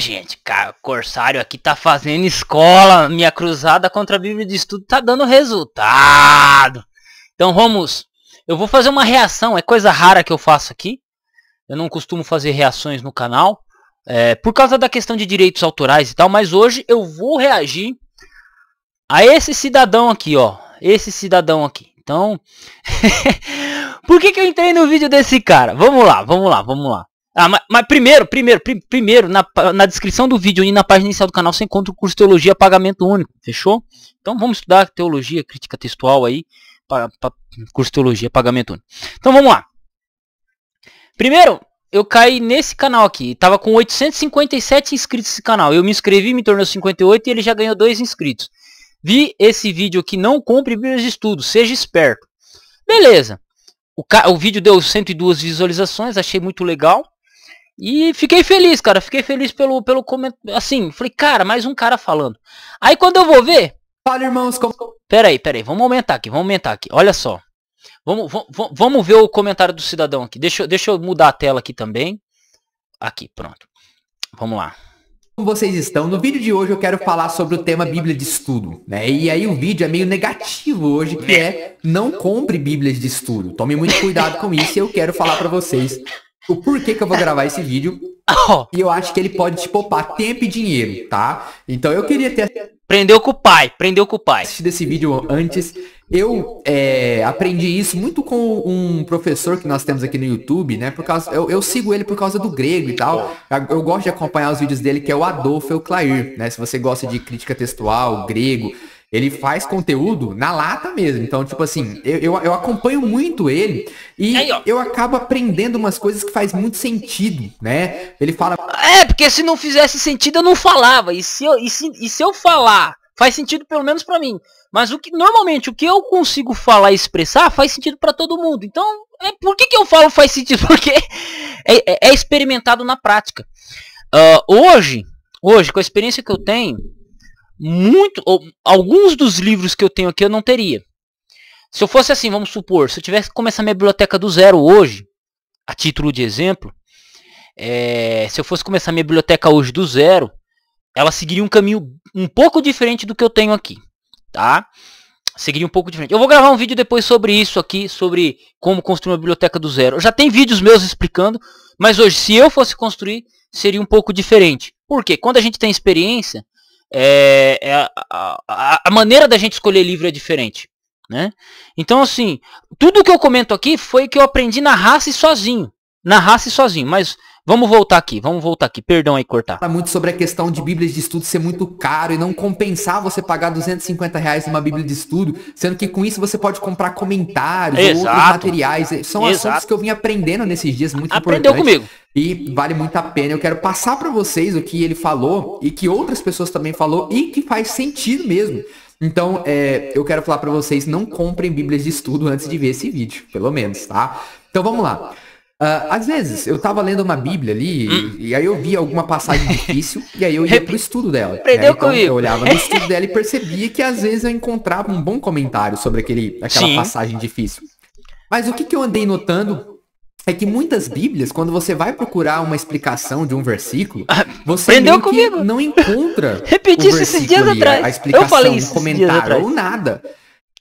gente, cara, Corsário aqui tá fazendo escola. Minha cruzada contra a Bíblia de Estudo tá dando resultado. Então, vamos, eu vou fazer uma reação. É coisa rara que eu faço aqui. Eu não costumo fazer reações no canal. É, por causa da questão de direitos autorais e tal. Mas hoje eu vou reagir a esse cidadão aqui, ó. Esse cidadão aqui. Então, por que, que eu entrei no vídeo desse cara? Vamos lá, vamos lá, vamos lá. Ah, mas, mas primeiro, primeiro, prim, primeiro, na, na descrição do vídeo e na página inicial do canal você encontra o curso Teologia Pagamento Único, fechou? Então vamos estudar Teologia, Crítica Textual aí, pra, pra, curso Teologia Pagamento Único. Então vamos lá. Primeiro, eu caí nesse canal aqui. Tava com 857 inscritos esse canal. Eu me inscrevi, me tornou 58 e ele já ganhou dois inscritos. Vi esse vídeo aqui, não compre meus estudos, seja esperto. Beleza. O, o vídeo deu 102 visualizações, achei muito legal. E fiquei feliz, cara. Fiquei feliz pelo, pelo comentário. Assim, falei, cara, mais um cara falando. Aí quando eu vou ver. Fala, irmãos. Como... Peraí, peraí. Vamos aumentar aqui, vamos aumentar aqui. Olha só. Vamos, vamos, vamos ver o comentário do cidadão aqui. Deixa, deixa eu mudar a tela aqui também. Aqui, pronto. Vamos lá como vocês estão? No vídeo de hoje eu quero falar sobre o tema Bíblia de estudo, né? E aí o vídeo é meio negativo hoje, que é não compre Bíblias de estudo. Tome muito cuidado com isso e eu quero falar para vocês o porquê que eu vou gravar esse vídeo. E eu acho que ele pode te poupar tempo e dinheiro, tá? Então eu queria ter... Prendeu com o pai, prendeu com o pai. Assistido esse vídeo antes. Eu é, aprendi isso muito com um professor que nós temos aqui no YouTube, né? Por causa, eu, eu, sigo ele por causa do grego e tal. Eu gosto de acompanhar os vídeos dele, que é o Adolfo Euclair, né? Se você gosta de crítica textual, grego, ele faz conteúdo na lata mesmo. Então, tipo assim, eu, eu, eu acompanho muito ele e Aí, eu acabo aprendendo umas coisas que faz muito sentido, né? Ele fala. É, porque se não fizesse sentido, eu não falava. E se eu, e se, e se eu falar, faz sentido pelo menos para mim. Mas o que normalmente o que eu consigo falar e expressar faz sentido para todo mundo. Então, é, por que, que eu falo faz sentido? Porque é, é, é experimentado na prática. Uh, hoje, hoje, com a experiência que eu tenho, muito, alguns dos livros que eu tenho aqui eu não teria. Se eu fosse assim, vamos supor, se eu tivesse que começar minha biblioteca do zero hoje, a título de exemplo, é, se eu fosse começar minha biblioteca hoje do zero, ela seguiria um caminho um pouco diferente do que eu tenho aqui, tá? Seguiria um pouco diferente. Eu vou gravar um vídeo depois sobre isso aqui, sobre como construir uma biblioteca do zero. já tem vídeos meus explicando, mas hoje, se eu fosse construir, seria um pouco diferente. Por quê? Quando a gente tem experiência, é, é a, a, a, maneira da gente escolher livro é diferente. Né? Então, assim, tudo que eu comento aqui foi que eu aprendi na raça e sozinho. Na raça e sozinho. Mas Vamos voltar aqui, vamos voltar aqui. Perdão aí cortar. Fala muito sobre a questão de bíblias de estudo ser muito caro e não compensar você pagar 250 reais numa bíblia de estudo, sendo que com isso você pode comprar comentários Exato. ou outros materiais. São Exato. assuntos que eu vim aprendendo nesses dias, muito Aprendeu comigo. E vale muito a pena. Eu quero passar para vocês o que ele falou e que outras pessoas também falou e que faz sentido mesmo. Então, é, eu quero falar para vocês, não comprem bíblias de estudo antes de ver esse vídeo, pelo menos, tá? Então, vamos lá. Uh, às vezes, eu tava lendo uma bíblia ali, hum. e, aí eu via alguma passagem difícil, e aí eu ia pro estudo dela. Aprendeu né? então, comigo. Eu olhava no estudo dela e percebia que às vezes eu encontrava um bom comentário sobre aquele, aquela Sim. passagem difícil. Mas o que, que eu andei notando é que muitas bíblias, quando você vai procurar uma explicação de um versículo, ah, você Aprendeu que não encontra Repeti isso esses dias ali, atrás. A explicação, eu falei isso um comentário ou nada.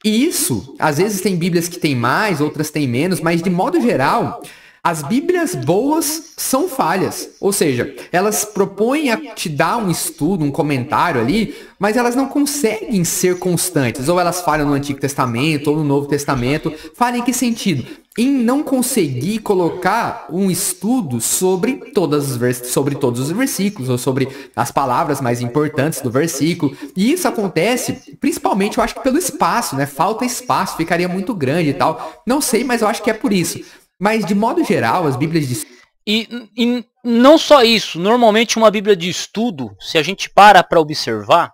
E isso, às vezes tem bíblias que tem mais, outras tem menos, mas de modo geral, as Bíblias boas são falhas, ou seja, elas propõem a te dar um estudo, um comentário ali, mas elas não conseguem ser constantes. Ou elas falham no Antigo Testamento ou no Novo Testamento. Falham em que sentido? Em não conseguir colocar um estudo sobre, todas vers sobre todos os versículos, ou sobre as palavras mais importantes do versículo. E isso acontece, principalmente, eu acho que pelo espaço, né? Falta espaço, ficaria muito grande e tal. Não sei, mas eu acho que é por isso. Mas, de modo geral, as Bíblias de. E, e não só isso, normalmente uma Bíblia de estudo, se a gente para para observar,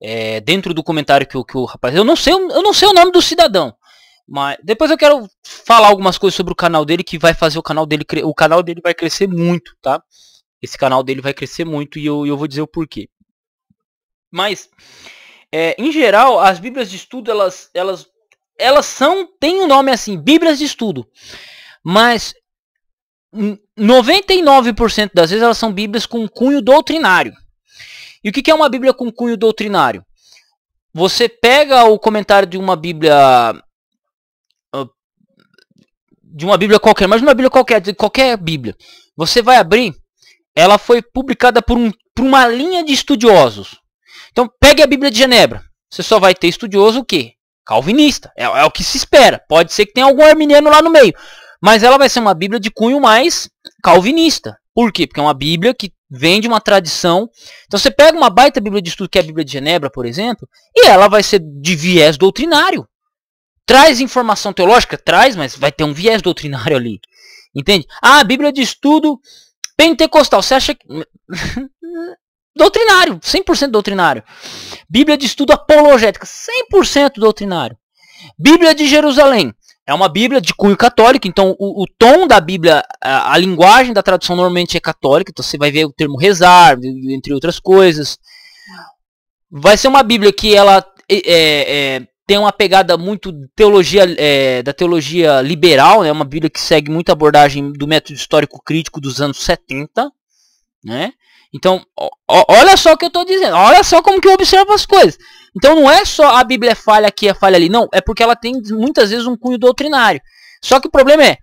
é, dentro do comentário que, que o rapaz. Eu não, sei, eu não sei o nome do cidadão. Mas depois eu quero falar algumas coisas sobre o canal dele que vai fazer o canal dele o canal dele vai crescer muito, tá? Esse canal dele vai crescer muito e eu, eu vou dizer o porquê. Mas é, em geral as Bíblias de estudo elas elas elas são tem um nome assim Bíblias de estudo. Mas 99% das vezes elas são bíblias com cunho doutrinário. E o que é uma bíblia com cunho doutrinário? Você pega o comentário de uma bíblia ah, de uma bíblia qualquer, mas uma é bíblia qualquer, de qualquer bíblia. Você vai abrir, ela foi publicada por, um, por uma linha de estudiosos. Então pegue a Bíblia de Genebra. Você só vai ter estudioso o quê? Calvinista. É, é o que se espera. Pode ser que tenha algum arminiano lá no meio. Mas ela vai ser uma Bíblia de cunho mais calvinista. Por quê? Porque é uma Bíblia que vem de uma tradição. Então você pega uma baita Bíblia de estudo, que é a Bíblia de Genebra, por exemplo, e ela vai ser de viés doutrinário. Traz informação teológica? Traz, mas vai ter um viés doutrinário ali. Entende? Ah, Bíblia de estudo pentecostal. Você acha que. doutrinário, 100% doutrinário. Bíblia de estudo apologética, 100% doutrinário. Bíblia de Jerusalém, é uma Bíblia de cunho católico, então o, o tom da Bíblia, a, a, linguagem da tradução normalmente é católica, então você vai ver o termo rezar, entre outras coisas. Vai ser uma Bíblia que ela é, é, tem uma pegada muito teologia, é, da teologia liberal, é né? uma Bíblia que segue muita abordagem do método histórico crítico dos anos 70, né? Então, ó, olha só o que eu estou dizendo, olha só como que eu observo as coisas. Então não é só a Bíblia é falha aqui, é falha ali. Não, é porque ela tem muitas vezes um cunho doutrinário. Só que o problema é,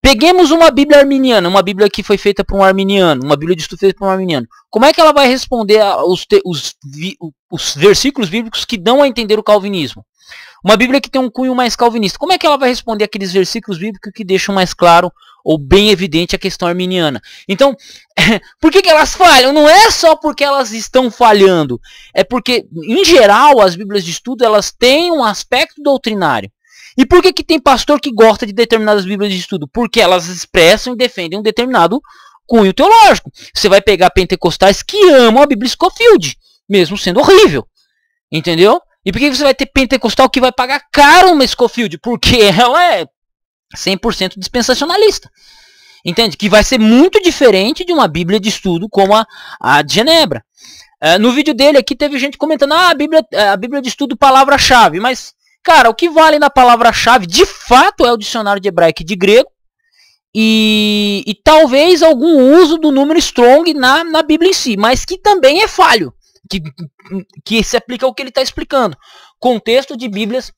peguemos uma Bíblia arminiana, uma Bíblia que foi feita por um arminiano, uma Bíblia de estudo feita por um arminiano. Como é que ela vai responder aos os, os versículos bíblicos que dão a entender o calvinismo? Uma Bíblia que tem um cunho mais calvinista, como é que ela vai responder aqueles versículos bíblicos que deixam mais claro ou bem evidente a questão arminiana? Então, por que, que elas falham? Não é só porque elas estão falhando, é porque, em geral, as Bíblias de estudo elas têm um aspecto doutrinário. E por que, que tem pastor que gosta de determinadas Bíblias de estudo? Porque elas expressam e defendem um determinado cunho teológico. Você vai pegar pentecostais que amam a Bíblia Scofield, mesmo sendo horrível. Entendeu? E por que você vai ter pentecostal que vai pagar caro uma Scofield? Porque ela é 100% dispensacionalista. Entende? Que vai ser muito diferente de uma Bíblia de estudo como a, a de Genebra. É, no vídeo dele aqui teve gente comentando: ah, a Bíblia, é, a Bíblia de estudo palavra-chave. Mas, cara, o que vale na palavra-chave de fato é o dicionário de hebraico e de grego. E, e talvez algum uso do número strong na, na Bíblia em si, mas que também é falho que, que se aplica ao que ele está explicando. Contexto de Bíblias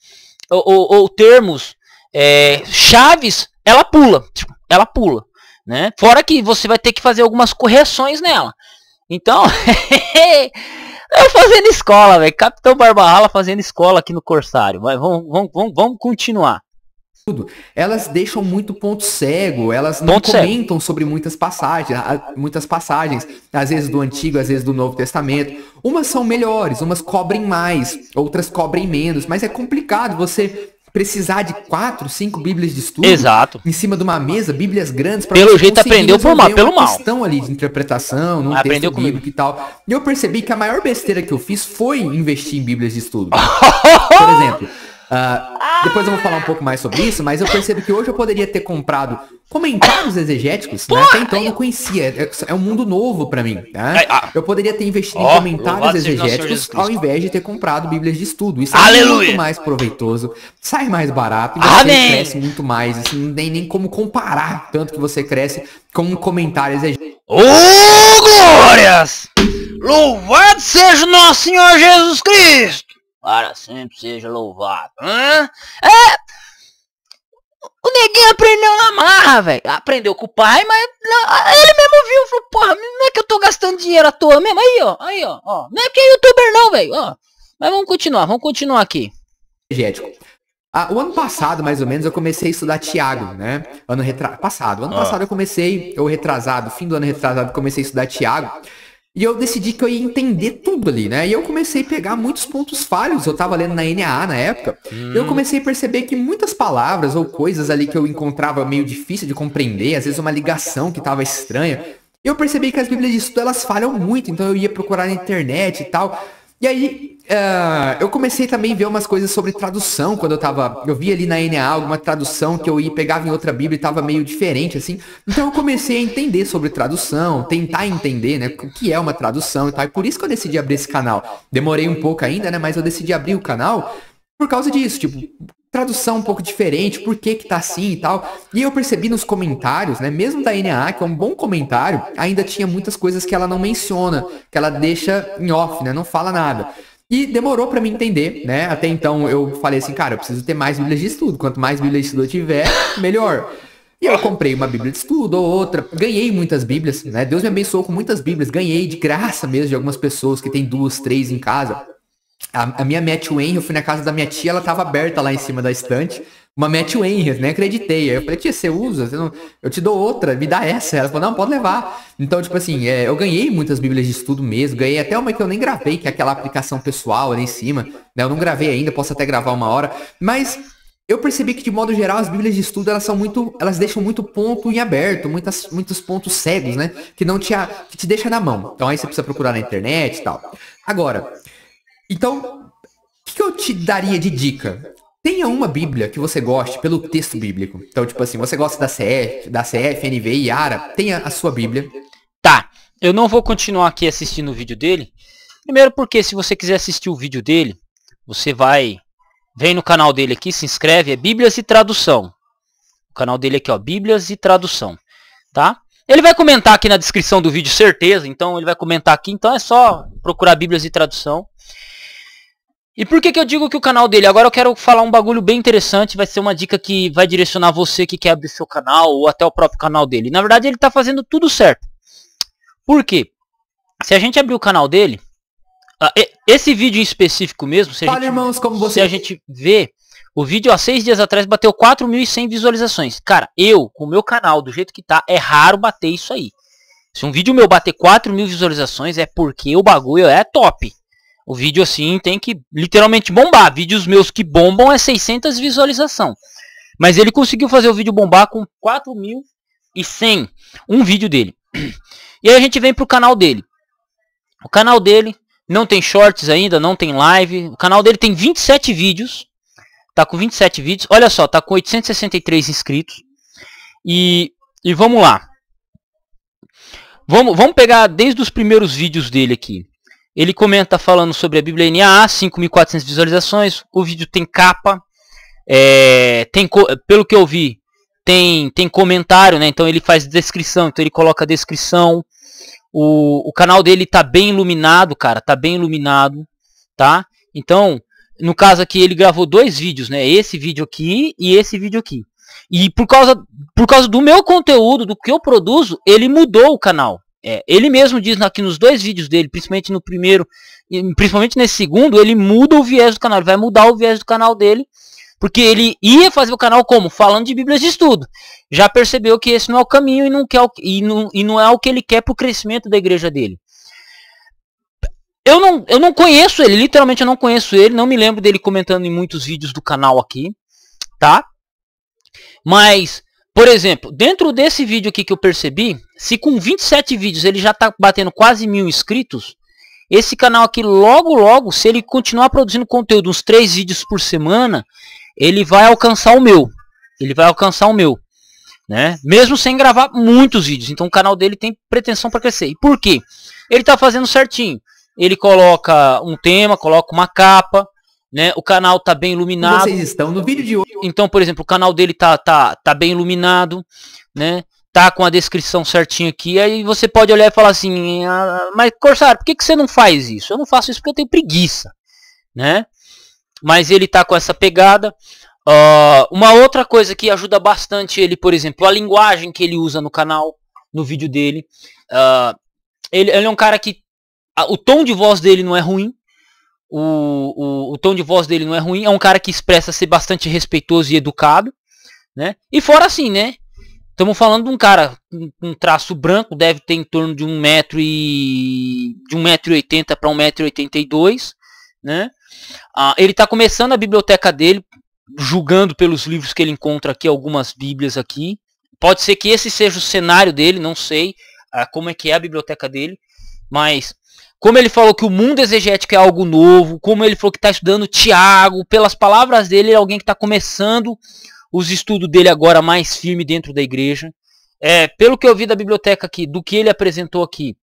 ou, ou, ou termos é, chaves, ela pula. Tipo, ela pula. Né? Fora que você vai ter que fazer algumas correções nela. Então, eu fazendo escola, velho. Capitão Barbarrala fazendo escola aqui no Corsário. Mas vamos, vamos, vamos, vamos continuar tudo, elas deixam muito ponto cego, elas não ponto comentam cego. sobre muitas passagens, muitas passagens, às vezes do Antigo, às vezes do Novo Testamento. Umas são melhores, umas cobrem mais, outras cobrem menos, mas é complicado você precisar de quatro, cinco bíblias de estudo Exato. em cima de uma mesa, bíblias grandes para Pelo jeito aprendeu por mal, pelo mal. questão ali de interpretação, não aprendeu texto comigo. bíblico e tal. E eu percebi que a maior besteira que eu fiz foi investir em bíblias de estudo. por exemplo, Uh, depois eu vou falar um pouco mais sobre isso, mas eu percebo que hoje eu poderia ter comprado comentários exegéticos, né? Até então eu não conhecia. É, é um mundo novo para mim, né? Ah. Eu poderia ter investido oh, em comentários exegéticos ao invés de ter comprado bíblias de estudo. Isso Aleluia. é muito mais proveitoso, sai mais barato e você Amém. cresce muito mais. Assim, não tem nem como comparar tanto que você cresce com um comentário exegético. Ô, oh, glórias! Louvado seja o nosso Senhor Jesus Cristo! para sempre seja louvado. Hã? É! O neguinho aprendeu na marra, velho. Aprendeu com o pai, mas ele mesmo viu. Falou, porra, não é que eu tô gastando dinheiro à toa mesmo. Aí, ó, aí, ó. ó. Não é que é youtuber não, velho. Mas vamos continuar, vamos continuar aqui. Energético. Ah, o ano passado, mais ou menos, eu comecei a estudar Tiago, né? Ano retra... passado. Ano ah. passado eu comecei, eu retrasado, fim do ano retrasado, comecei a estudar Tiago. E eu decidi que eu ia entender tudo ali, né? E eu comecei a pegar muitos pontos falhos. Eu tava lendo na NAA na época. Hum. Eu comecei a perceber que muitas palavras ou coisas ali que eu encontrava meio difícil de compreender, às vezes uma ligação que tava estranha. Eu percebi que as bíblias de estudo elas falham muito, então eu ia procurar na internet e tal. E aí, uh, eu comecei também a ver umas coisas sobre tradução quando eu tava. Eu vi ali na NA alguma tradução que eu ia pegava em outra Bíblia e tava meio diferente, assim. Então eu comecei a entender sobre tradução, tentar entender, né, o que é uma tradução e tal. E por isso que eu decidi abrir esse canal. Demorei um pouco ainda, né? Mas eu decidi abrir o canal por causa disso. Tipo, tradução um pouco diferente, por que que tá assim e tal. E eu percebi nos comentários, né, mesmo da NAA, que é um bom comentário, ainda tinha muitas coisas que ela não menciona, que ela deixa em off, né, não fala nada. E demorou para mim entender, né? Até então eu falei assim, cara, eu preciso ter mais bíblias de estudo. Quanto mais bíblias de estudo eu tiver, melhor. E eu comprei uma bíblia de estudo ou outra, ganhei muitas bíblias, né? Deus me abençoou com muitas bíblias, ganhei de graça mesmo de algumas pessoas que tem duas, três em casa. A, a minha Matthew Henry, eu fui na casa da minha tia, ela tava aberta lá em cima da estante. Uma Matthew Henry, nem né? acreditei. Aí eu falei, tia, você usa? Você não... Eu te dou outra, me dá essa. Ela falou, não, pode levar. Então, tipo assim, é, eu ganhei muitas bíblias de estudo mesmo. Ganhei até uma que eu nem gravei, que é aquela aplicação pessoal ali em cima. Né? Eu não gravei ainda, posso até gravar uma hora. Mas eu percebi que de modo geral as bíblias de estudo elas são muito, elas deixam muito ponto em aberto, muitas, muitos pontos cegos, né? Que não te, que te deixa na mão. Então aí você precisa procurar na internet e tal. Agora, então, o que, que eu te daria de dica? Tenha uma Bíblia que você goste pelo texto bíblico. Então, tipo assim, você gosta da CF, da CF, NVI, ARA, tenha a sua Bíblia. Tá, eu não vou continuar aqui assistindo o vídeo dele. Primeiro porque se você quiser assistir o vídeo dele, você vai, vem no canal dele aqui, se inscreve, é Bíblias e Tradução. O canal dele aqui, ó, Bíblias e Tradução, tá? Ele vai comentar aqui na descrição do vídeo, certeza, então ele vai comentar aqui, então é só procurar Bíblias e Tradução. E por que, que eu digo que o canal dele? Agora eu quero falar um bagulho bem interessante, vai ser uma dica que vai direcionar você que quer abrir seu canal ou até o próprio canal dele. Na verdade, ele está fazendo tudo certo. Por quê? Se a gente abrir o canal dele, ah, esse vídeo em específico mesmo, se a, gente, irmãos, como você... se a gente vê, o vídeo há seis dias atrás bateu 4.100 visualizações. Cara, eu, com o meu canal, do jeito que tá, é raro bater isso aí. Se um vídeo meu bater 4 mil visualizações, é porque o bagulho é top. O vídeo assim tem que literalmente bombar. Vídeos meus que bombam é 600 visualização. Mas ele conseguiu fazer o vídeo bombar com 4.100. Um vídeo dele. E aí a gente vem pro canal dele. O canal dele não tem shorts ainda, não tem live. O canal dele tem 27 vídeos. Tá com 27 vídeos. Olha só, tá com 863 inscritos. E, e vamos lá. Vamos, vamos pegar desde os primeiros vídeos dele aqui. Ele comenta falando sobre a Bíblia NA, 5.400 visualizações. O vídeo tem capa. É, tem pelo que eu vi, tem, tem comentário, né? Então ele faz descrição, então ele coloca a descrição. O, o canal dele tá bem iluminado, cara, tá bem iluminado, tá? Então, no caso aqui, ele gravou dois vídeos, né? Esse vídeo aqui e esse vídeo aqui. E por causa, por causa do meu conteúdo, do que eu produzo, ele mudou o canal. É, ele mesmo diz aqui nos dois vídeos dele, principalmente no primeiro, e principalmente nesse segundo, ele muda o viés do canal, ele vai mudar o viés do canal dele, porque ele ia fazer o canal como? Falando de Bíblias de estudo. Já percebeu que esse não é o caminho e não, quer, e não, e não é o que ele quer para o crescimento da igreja dele. Eu não, eu não conheço ele, literalmente eu não conheço ele, não me lembro dele comentando em muitos vídeos do canal aqui, tá? Mas por exemplo, dentro desse vídeo aqui que eu percebi, se com 27 vídeos ele já está batendo quase mil inscritos, esse canal aqui logo logo, se ele continuar produzindo conteúdo uns 3 vídeos por semana, ele vai alcançar o meu. Ele vai alcançar o meu. Né? Mesmo sem gravar muitos vídeos. Então o canal dele tem pretensão para crescer. E por quê? Ele está fazendo certinho. Ele coloca um tema, coloca uma capa, né? O canal tá bem iluminado. Vocês estão no vídeo de hoje. Então, por exemplo, o canal dele tá, tá, tá bem iluminado, né? Tá com a descrição certinha aqui. Aí você pode olhar e falar assim, ah, mas Corsário, por que, que você não faz isso? Eu não faço isso porque eu tenho preguiça, né? Mas ele tá com essa pegada. Uh, uma outra coisa que ajuda bastante ele, por exemplo, a linguagem que ele usa no canal, no vídeo dele. Uh, ele, ele é um cara que a, o tom de voz dele não é ruim, o, o, o tom de voz dele não é ruim, é um cara que expressa ser bastante respeitoso e educado, né? E fora assim, né? Estamos falando de um cara com um traço branco, deve ter em torno de um metro e de 1,80m para 1,82m, né? Ah, ele está começando a biblioteca dele, julgando pelos livros que ele encontra aqui, algumas bíblias aqui. Pode ser que esse seja o cenário dele, não sei ah, como é que é a biblioteca dele, mas como ele falou que o mundo exegético é algo novo, como ele falou que está estudando Tiago, pelas palavras dele, é alguém que está começando os estudos dele agora mais firme dentro da igreja. É, pelo que eu vi da biblioteca aqui, do que ele apresentou aqui,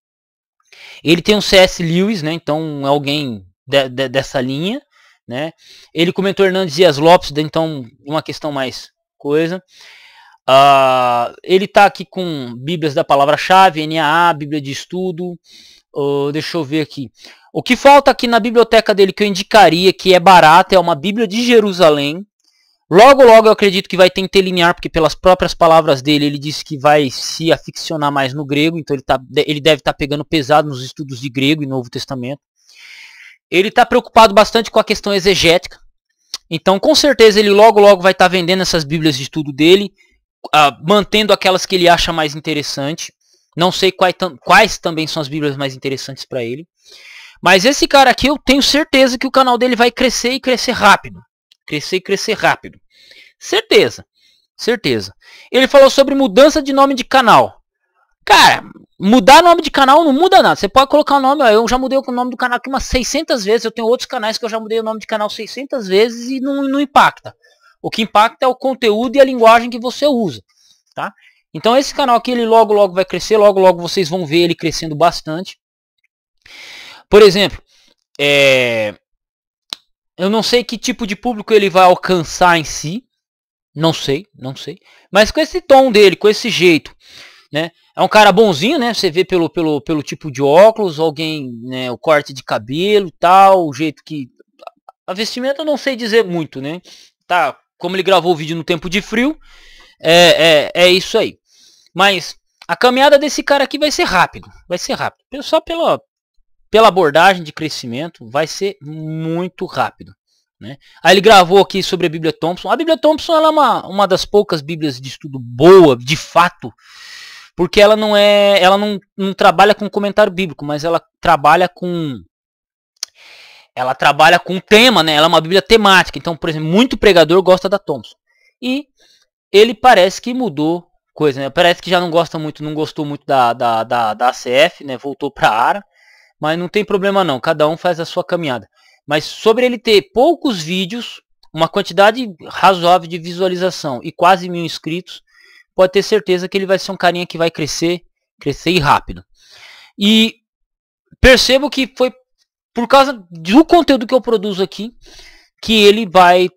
ele tem um C.S. Lewis, né? Então, é alguém de, de, dessa linha, né? Ele comentou Hernandes Dias Lopes, né, então uma questão mais coisa. Uh, ele está aqui com Bíblias da palavra-chave, NAA, Bíblia de estudo, Uh, deixa eu ver aqui. O que falta aqui na biblioteca dele que eu indicaria que é barata é uma Bíblia de Jerusalém. Logo, logo eu acredito que vai ter interlinear, porque pelas próprias palavras dele ele disse que vai se aficionar mais no grego, então ele, tá, ele deve estar tá pegando pesado nos estudos de grego e Novo Testamento. Ele está preocupado bastante com a questão exegética. Então, com certeza, ele logo, logo vai estar tá vendendo essas Bíblias de estudo dele, uh, mantendo aquelas que ele acha mais interessante. Não sei quais, quais também são as Bíblias mais interessantes para ele. Mas esse cara aqui, eu tenho certeza que o canal dele vai crescer e crescer rápido. Crescer e crescer rápido. Certeza. Certeza. Ele falou sobre mudança de nome de canal. Cara, mudar nome de canal não muda nada. Você pode colocar o nome, ó, eu já mudei o nome do canal aqui umas 600 vezes. Eu tenho outros canais que eu já mudei o nome de canal 600 vezes e não, não impacta. O que impacta é o conteúdo e a linguagem que você usa. Tá? Então esse canal aqui ele logo logo vai crescer, logo logo vocês vão ver ele crescendo bastante. Por exemplo, é... eu não sei que tipo de público ele vai alcançar em si, não sei, não sei. Mas com esse tom dele, com esse jeito, né? É um cara bonzinho, né? Você vê pelo, pelo, pelo tipo de óculos, alguém, né? O corte de cabelo, tal, o jeito que a vestimenta eu não sei dizer muito, né? Tá, como ele gravou o vídeo no tempo de frio, é, é, é isso aí. Mas a caminhada desse cara aqui vai ser rápido. Vai ser rápido. Só pela, pela abordagem de crescimento, vai ser muito rápido. Né? Aí ele gravou aqui sobre a Bíblia Thompson. A Bíblia Thompson é uma, uma das poucas Bíblias de estudo boa, de fato, porque ela não é, ela não, não trabalha com comentário bíblico, mas ela trabalha com ela trabalha com tema, né? Ela é uma Bíblia temática. Então, por exemplo, muito pregador gosta da Thompson. E ele parece que mudou coisa, né? Parece que já não gosta muito, não gostou muito da, da, da, da ACF, né? Voltou para a ARA, mas não tem problema não, cada um faz a sua caminhada. Mas sobre ele ter poucos vídeos, uma quantidade razoável de visualização e quase mil inscritos, pode ter certeza que ele vai ser um carinha que vai crescer, crescer e rápido. E percebo que foi por causa do conteúdo que eu produzo aqui, que ele vai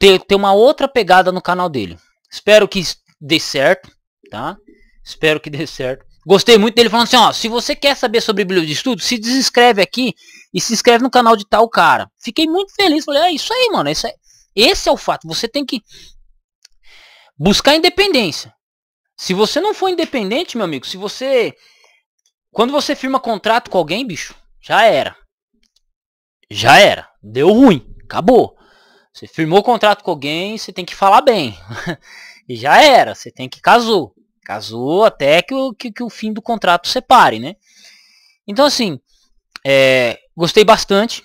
ter, ter uma outra pegada no canal dele. Espero que dê certo, tá? Espero que dê certo. Gostei muito dele falando assim, ó, se você quer saber sobre Bíblia de Estudo, se desinscreve aqui e se inscreve no canal de tal cara. Fiquei muito feliz, falei, é isso aí, mano, esse é, esse é o fato, você tem que buscar independência. Se você não for independente, meu amigo, se você... Quando você firma contrato com alguém, bicho, já era. Já era, deu ruim, acabou. Você firmou contrato com alguém, você tem que falar bem. E já era, você tem que casou. Casou até que o, que, que o fim do contrato separe, né? Então, assim, é, gostei bastante.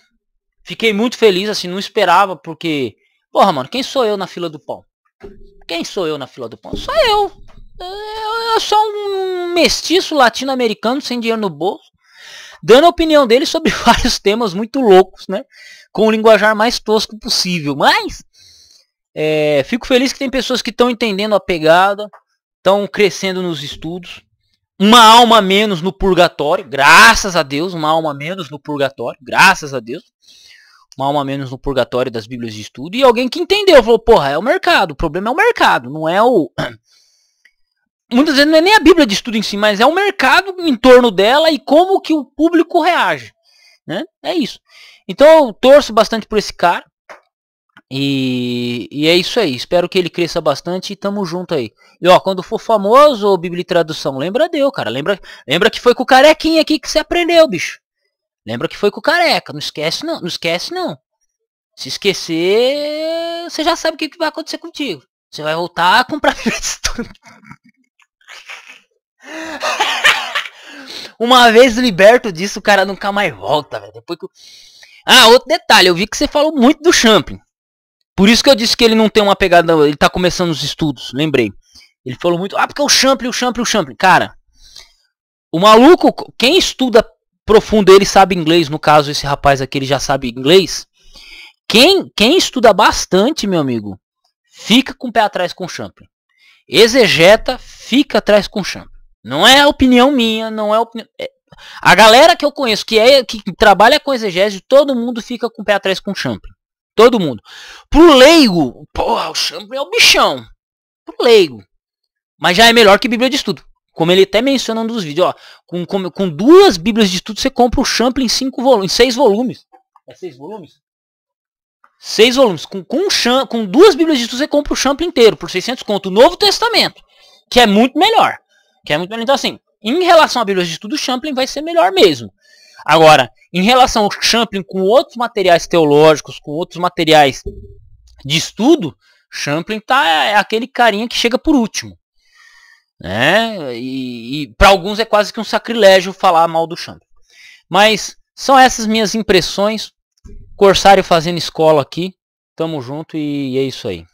Fiquei muito feliz, assim, não esperava, porque, porra, mano, quem sou eu na fila do pão? Quem sou eu na fila do pão? Sou eu. Eu, é, eu sou um mestiço latino-americano sem dinheiro no bolso, dando a opinião dele sobre vários temas muito loucos, né? Com o linguajar mais tosco possível. Mas é, fico feliz que tem pessoas que estão entendendo a pegada, estão crescendo nos estudos. Uma alma menos no purgatório, graças a Deus, uma alma menos no purgatório, graças a Deus. Uma alma menos no purgatório das Bíblias de estudo. E alguém que entendeu, falou, porra, é o mercado, o problema é o mercado, não é o. Muitas vezes não é nem a Bíblia de estudo em si, mas é o mercado em torno dela e como que o público reage. Né? É isso. Então eu torço bastante por esse cara. E, e é isso aí. Espero que ele cresça bastante e tamo junto aí. E ó, quando for famoso, ô Bíblia e Tradução, lembra deu, cara. Lembra, lembra que foi com o carequinha aqui que você aprendeu, bicho. Lembra que foi com o careca. Não esquece não, não esquece não. Se esquecer, você já sabe o que, que vai acontecer contigo. Você vai voltar a comprar Uma vez liberto disso, o cara nunca mais volta, velho. Depois que Ah, outro detalhe, eu vi que você falou muito do Champion. Por isso que eu disse que ele não tem uma pegada. Ele tá começando os estudos, lembrei. Ele falou muito. Ah, porque o Champlin, o Champlin, o Champlin. Cara, o maluco, quem estuda profundo, ele sabe inglês. No caso, esse rapaz aqui, ele já sabe inglês. Quem, quem estuda bastante, meu amigo, fica com o pé atrás com o Champlin. Exegeta, fica atrás com o Champlin. Não é opinião minha, não é opinião. É... A galera que eu conheço que, é, que trabalha com exegese, todo mundo fica com o pé atrás com o Champlin. Todo mundo. Pro leigo, porra, o Chambre é o bichão. Pro leigo. Mas já é melhor que Bíblia de Estudo. Como ele até menciona nos vídeos, ó. Com, com, com, duas Bíblias de Estudo você compra o Champlin em, cinco volumes, em seis volumes. É seis volumes? Seis volumes. Com, com, um, com duas Bíblias de Estudo você compra o Champlin inteiro, por 600 conto. O Novo Testamento, que é muito melhor. Que é muito melhor. Então assim, em relação à Bíblia de Estudo, o Champlin vai ser melhor mesmo. Agora, em relação ao Champlin com outros materiais teológicos, com outros materiais de estudo, Champlin tá, é aquele carinha que chega por último. Né? E, e para alguns é quase que um sacrilégio falar mal do Champlin. Mas são essas minhas impressões. Corsário fazendo escola aqui. Tamo junto e é isso aí.